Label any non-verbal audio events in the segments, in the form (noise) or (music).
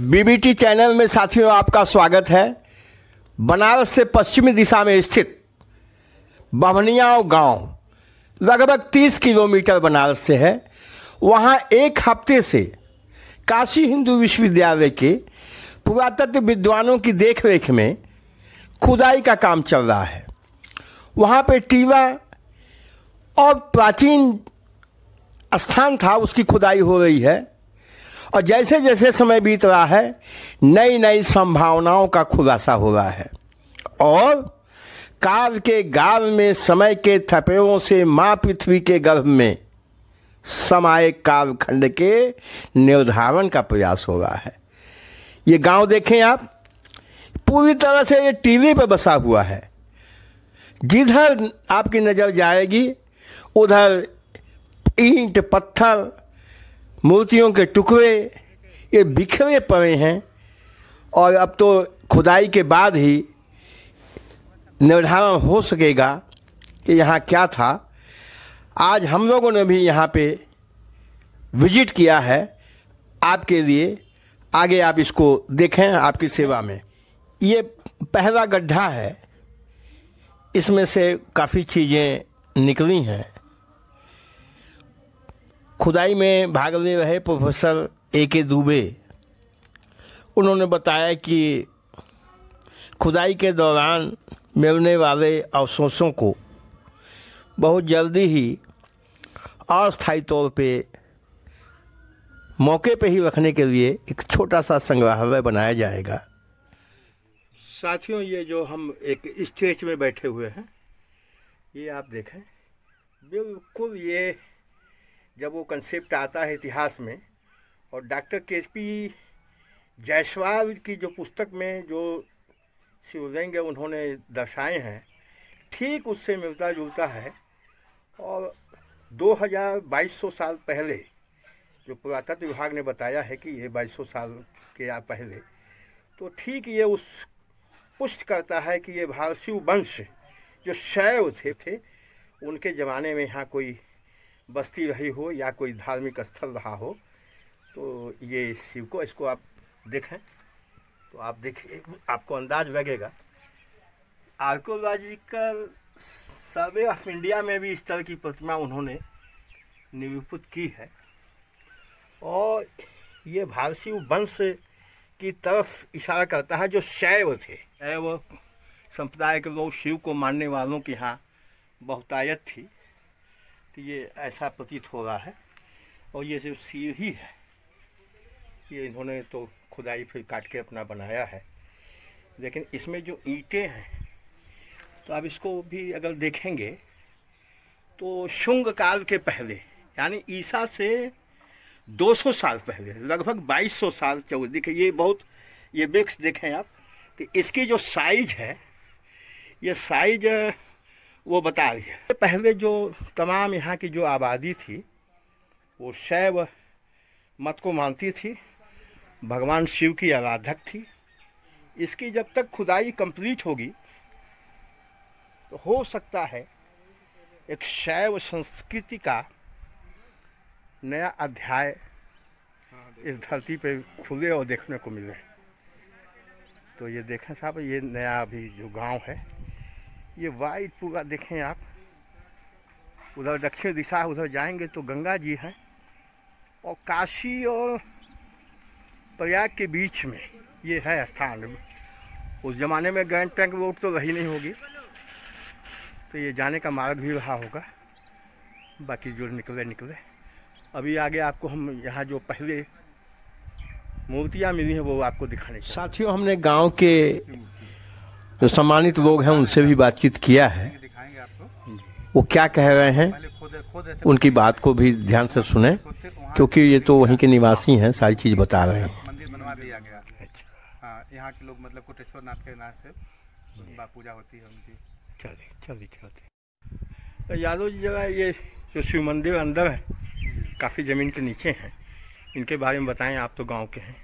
BBT channel में साथियों आपका स्वागत है बनारस से पश्चिमी दिशा में स्थित बमनियाव गांव लगभग 30 किलोमीटर बनारस से है वहां एक हफ्ते से काशी हिंदू विश्वविद्यालय के पुरातत्व विद्वानों की देखरेख में खुदाई का काम चल रहा है वहां पे टीवा और प्राचीन स्थान था उसकी खुदाई हो रही है और जैसे जैसे समय बीत रहा है नई नई संभावनाओं का खुलासा हो रहा है और काल के गाल में समय के थपेड़ों से माँ पृथ्वी के गर्भ में समाय कालखंड के निर्धारण का प्रयास हो रहा है ये गांव देखें आप पूरी तरह से ये टीवी पर बसा हुआ है जिधर आपकी नज़र जाएगी उधर ईंट पत्थर मूर्तियों के टुकड़े ये बिखरे पड़े हैं और अब तो खुदाई के बाद ही निर्धारण हो सकेगा कि यहाँ क्या था आज हम लोगों ने भी यहाँ पे विजिट किया है आपके लिए आगे आप इसको देखें आपकी सेवा में ये पहला गड्ढा है इसमें से काफ़ी चीज़ें निकली हैं खुदाई में भाग ले रहे प्रोफेसर ए के दुबे उन्होंने बताया कि खुदाई के दौरान मिलने वाले अवशोषों को बहुत जल्दी ही अस्थायी तौर पे मौके पे ही रखने के लिए एक छोटा सा संग्रहालय बनाया जाएगा साथियों ये जो हम एक स्टेज में बैठे हुए हैं ये आप देखें बिल्कुल ये जब वो कंसेप्ट आता है इतिहास में और डॉक्टर के पी जायसवाल की जो पुस्तक में जो उदयंग उन्होंने दर्शाए हैं ठीक उससे मिलता जुलता है और 2200 साल पहले जो पुरातत्व विभाग ने बताया है कि ये 2200 साल के या पहले तो ठीक ये उस पुष्ट करता है कि ये भारतीय वंश जो शैव थे थे उनके ज़माने में यहाँ कोई बस्ती रही हो या कोई धार्मिक स्थल रहा हो तो ये शिव को इसको आप देखें तो आप देखिए आपको अंदाज लगेगा आर्कोलॉजिकल सर्वे ऑफ इंडिया में भी इस तरह की प्रतिमा उन्होंने निरूपित की है और ये भारसी वंश की तरफ इशारा करता है जो शैव थे शैव संप्रदाय के लोग शिव को मानने वालों के यहाँ बहुतायत थी कि ये ऐसा प्रतीत हो रहा है और ये सिर्फ सीढ़ी ही है ये इन्होंने तो खुदाई फिर काट के अपना बनाया है लेकिन इसमें जो ईंटें हैं तो आप इसको भी अगर देखेंगे तो शुंग काल के पहले यानी ईसा से 200 साल पहले लगभग 2200 साल चौदह देखिए ये बहुत ये ब्रिक्स देखें आप कि इसकी जो साइज है ये साइज वो बता दिया पहले जो तमाम यहाँ की जो आबादी थी वो शैव मत को मानती थी भगवान शिव की आराधक थी इसकी जब तक खुदाई कंप्लीट होगी तो हो सकता है एक शैव संस्कृति का नया अध्याय इस धरती पे खुले और देखने को मिले तो ये देखें साहब ये नया अभी जो गांव है ये वाइट पूरा देखें आप उधर दक्षिण दिशा उधर जाएंगे तो गंगा जी हैं और काशी और प्रयाग के बीच में ये है स्थान उस ज़माने में गैंड टैंक रोड तो रही नहीं होगी तो ये जाने का मार्ग भी रहा होगा बाकी जो निकले निकले अभी आगे आपको हम यहाँ जो पहले मूर्तियाँ मिली हैं वो आपको दिखाने साथियों हमने गांव के जो सम्मानित लोग हैं उनसे भी बातचीत किया है वो क्या कह रहे हैं उनकी बात को भी ध्यान से सुने क्योंकि ये तो वहीं के निवासी हैं सारी चीज़ बता रहे हैं हाँ, यहाँ के लोग मतलब कुटेश्वर नाथ के नाम से पूजा होती है उनकी चलिए चलिए तो यादव जी जगह ये जो शिव मंदिर अंदर है काफ़ी ज़मीन के नीचे है इनके बारे में बताएं आप तो गांव के हैं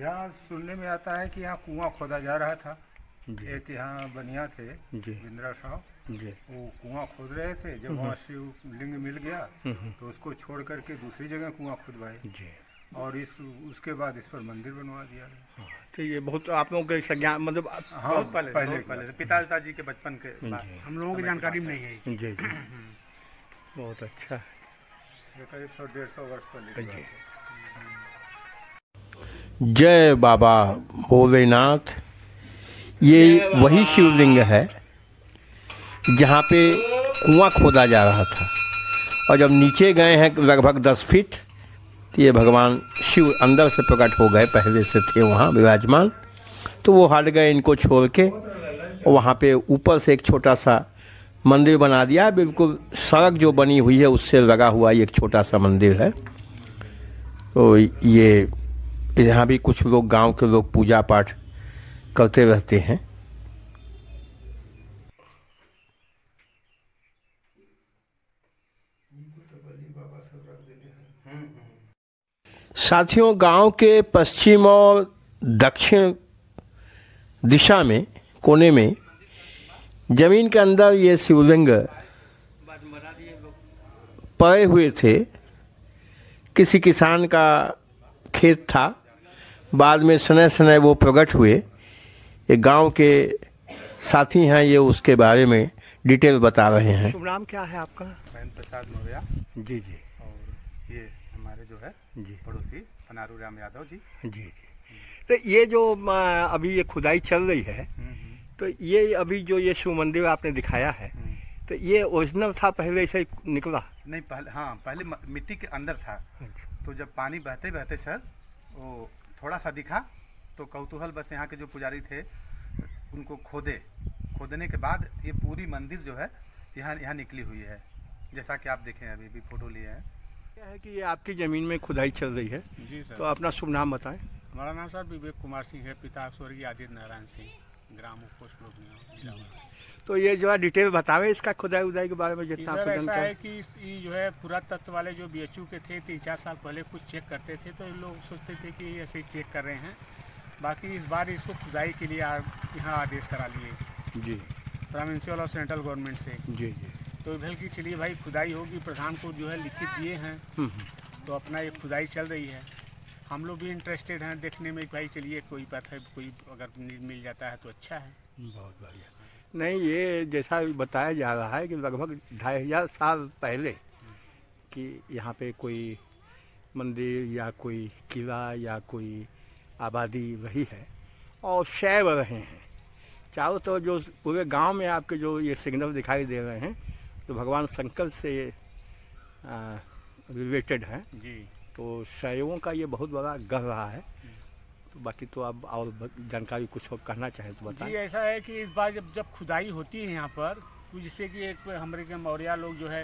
यहाँ सुनने में आता है कि यहाँ कुआं खोदा जा रहा था एक यहाँ बनिया थे इंदिरा साहब वो कुआं खोद रहे थे जब हम्म। वहाँ शिव लिंग मिल गया हम्म, हम्म। तो उसको छोड़ करके दूसरी जगह कुआं खुदवाए और इस उसके बाद इस पर मंदिर बनवा दिया हाँ, तो ये बहुत आप लोगों के संज्ञान मतलब हाँ, बहुत पहले, पहले, बहुत पहले पिताजी के बचपन के हम लोगों की जानकारी नहीं है जी जी (clears throat) बहुत अच्छा करीब सौ डेढ़ सौ वर्ष पहले जय बाबा भोलेनाथ ये वही शिवलिंग है जहाँ पे कुआं खोदा जा रहा था और जब नीचे गए हैं लगभग दस फीट तो ये भगवान शिव अंदर से प्रकट हो गए पहले से थे वहाँ विराजमान तो वो हट गए इनको छोड़ के वहाँ पे ऊपर से एक छोटा सा मंदिर बना दिया बिल्कुल सड़क जो बनी हुई है उससे लगा हुआ एक छोटा सा मंदिर है तो ये यहाँ भी कुछ लोग गांव के लोग पूजा पाठ करते रहते हैं साथियों गांव के पश्चिम और दक्षिण दिशा में कोने में जमीन के अंदर ये शिवलिंग पड़े हुए थे किसी किसान का खेत था बाद में सने सने वो प्रकट हुए ये गांव के साथी हैं ये उसके बारे में डिटेल बता रहे हैं शुभ नाम क्या है आपका महेंद्र प्रसाद मौर्या जी जी और ये हमारे जो है जी पड़ोसी पनारू राम यादव जी जी जी तो ये जो अभी ये खुदाई चल रही है हम्म, हम्म। तो ये अभी जो ये शिव मंदिर आपने दिखाया है हम्म। तो ये ओरिजिनल था पहले से निकला नहीं पहले हाँ पहले मिट्टी के अंदर था अच्छा। तो जब पानी बहते बहते सर वो थोड़ा सा दिखा तो कौतूहल बस यहाँ के जो पुजारी थे उनको खोदे खोदने के बाद ये पूरी मंदिर जो है यहाँ यहाँ निकली हुई है जैसा कि आप देखें अभी भी फ़ोटो लिए हैं क्या है कि ये आपकी ज़मीन में खुदाई चल रही है जी सर तो अपना शुभ नाम बताएं हमारा नाम सर विवेक कुमार सिंह है पिता स्वर्गीय आदित्य नारायण सिंह ग्राम हम्म। तो ये जो है डिटेल बतावे इसका खुदाई उदाई के बारे में जितना आपको ऐसा है कि ये जो है पुरातत्व वाले जो बी के थे तीन चार साल पहले कुछ चेक करते थे तो लोग सोचते थे कि ऐसे ही चेक कर रहे हैं बाकी इस बार इसको खुदाई के लिए यहाँ आदेश करा लिए जी प्रोविंशियल और सेंट्रल गवर्नमेंट से जी जी तो इधर की चलिए भाई खुदाई होगी प्रधान को जो है लिखित दिए हैं हम्म, हम्म। तो अपना एक खुदाई चल रही है हम लोग भी इंटरेस्टेड हैं देखने में भाई चलिए कोई बात है कोई अगर मिल जाता है तो अच्छा है बहुत बढ़िया नहीं ये जैसा बताया जा रहा है कि लगभग ढाई हज़ार साल पहले कि यहाँ पे कोई मंदिर या कोई किला या कोई आबादी वही है और शैव रहे हैं चारों तो जो पूरे गांव में आपके जो ये सिग्नल दिखाई दे रहे हैं तो भगवान शंकर से रिलेटेड हैं जी तो शैवों का ये बहुत बड़ा गढ़ रहा है तो बाकी तो आप और जानकारी कुछ और कहना चाहें तो बताएं जी ऐसा है कि इस बार जब जब खुदाई होती है यहाँ पर तो जिससे कि एक हमारे के मौर्या लोग जो है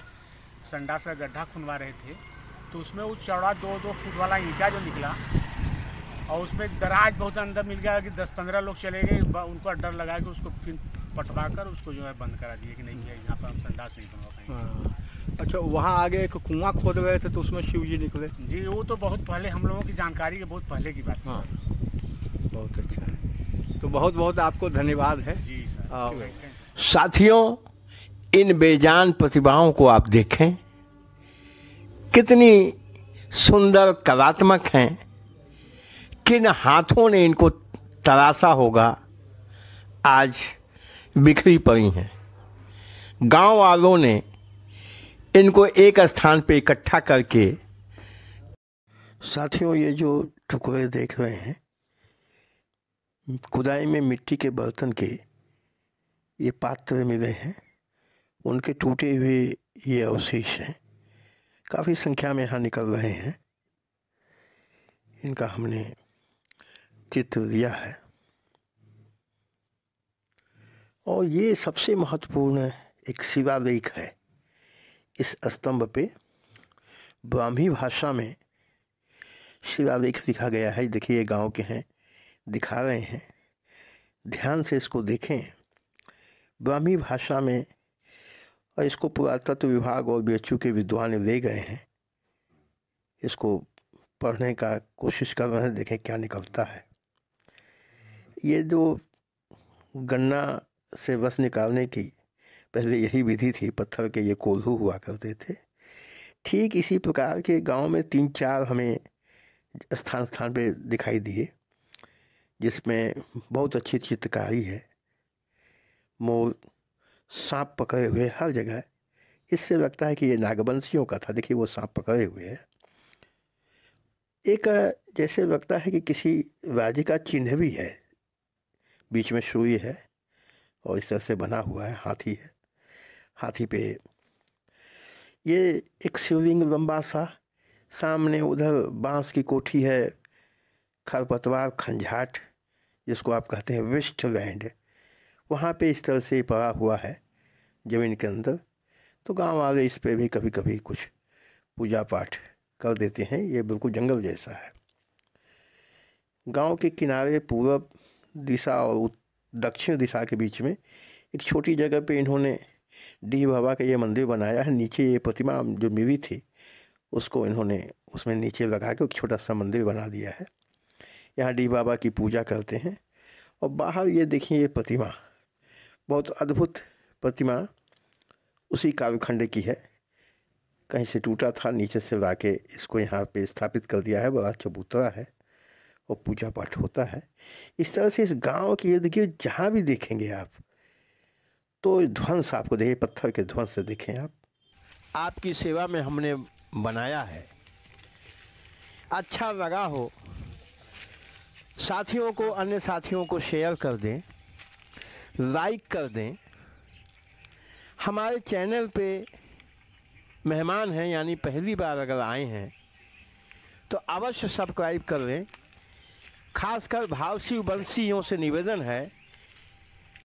संडास का गड्ढा खुनवा रहे थे तो उसमें वो चौड़ा दो दो फुट वाला ईंटा जो निकला और उसमें दराज बहुत अंदर मिल गया कि दस पंद्रह लोग चले गए उनको डर लगा कि उसको फिर पटवा कर उसको जो है बंद करा दिए कि नहीं भैया यहाँ पर हम संडास नहीं बनवा पाएंगे हाँ। अच्छा वहाँ आगे एक कुआं खोद गए थे तो उसमें शिव जी निकले जी वो तो बहुत पहले हम लोगों की जानकारी है बहुत पहले की बात हाँ बहुत अच्छा है तो बहुत बहुत आपको धन्यवाद है जी सर साथियों इन बेजान प्रतिभाओं को आप देखें कितनी सुंदर कलात्मक हैं किन हाथों ने इनको तराशा होगा आज बिखरी पड़ी हैं गांव वालों ने इनको एक स्थान पे इकट्ठा करके साथियों ये जो टुकड़े देख रहे हैं खुदाई में मिट्टी के बर्तन के ये पात्र मिले हैं उनके टूटे हुए ये अवशेष हैं काफ़ी संख्या में यहाँ निकल रहे हैं इनका हमने दिया है और ये सबसे महत्वपूर्ण एक शिलालेख है इस स्तंभ पे ब्राह्मी भाषा में शिलालेख लिखा गया है देखिए ये गांव के हैं दिखा रहे हैं ध्यान से इसको देखें ब्राह्मी भाषा में और इसको पुरातत्व विभाग और बी के विद्वान ले गए हैं इसको पढ़ने का कोशिश कर रहे हैं देखें क्या निकलता है ये जो गन्ना से बस निकालने की पहले यही विधि थी पत्थर के ये कोल्हू हुआ करते थे ठीक इसी प्रकार के गांव में तीन चार हमें स्थान स्थान पे दिखाई दिए जिसमें बहुत अच्छी चित्रकारी है मोर सांप पकड़े हुए हर जगह इससे लगता है कि ये नागवंशियों का था देखिए वो सांप पकड़े हुए है एक जैसे लगता है कि किसी राज्य का चिन्ह भी है बीच में श्रुई है और इस तरह से बना हुआ है हाथी है हाथी पे ये एक शिवलिंग लंबा सा सामने उधर बांस की कोठी है खरपतवार खंझाट जिसको आप कहते हैं वेस्ट लैंड वहाँ पे इस तरह से पड़ा हुआ है ज़मीन के अंदर तो गांव वाले इस पे भी कभी कभी कुछ पूजा पाठ कर देते हैं ये बिल्कुल जंगल जैसा है गांव के किनारे पूरब दिशा और दक्षिण दिशा के बीच में एक छोटी जगह पे इन्होंने डी बाबा का ये मंदिर बनाया है नीचे ये प्रतिमा जो मिली थी उसको इन्होंने उसमें नीचे लगा के एक छोटा सा मंदिर बना दिया है यहाँ डी बाबा की पूजा करते हैं और बाहर ये देखिए ये प्रतिमा बहुत अद्भुत प्रतिमा उसी काव्यखंड की है कहीं से टूटा था नीचे से ला के इसको यहाँ पे स्थापित कर दिया है बड़ा चबूतरा है और पूजा पाठ होता है इस तरह से इस गांव के इर्द गिर्द जहाँ भी देखेंगे आप तो ध्वंस आपको देखिए पत्थर के ध्वंस से देखें आप आपकी सेवा में हमने बनाया है अच्छा लगा हो साथियों को अन्य साथियों को शेयर कर दें लाइक कर दें हमारे चैनल पे मेहमान हैं यानी पहली बार अगर आए हैं तो अवश्य सब्सक्राइब कर लें खासकर भावसी वंशियों से निवेदन है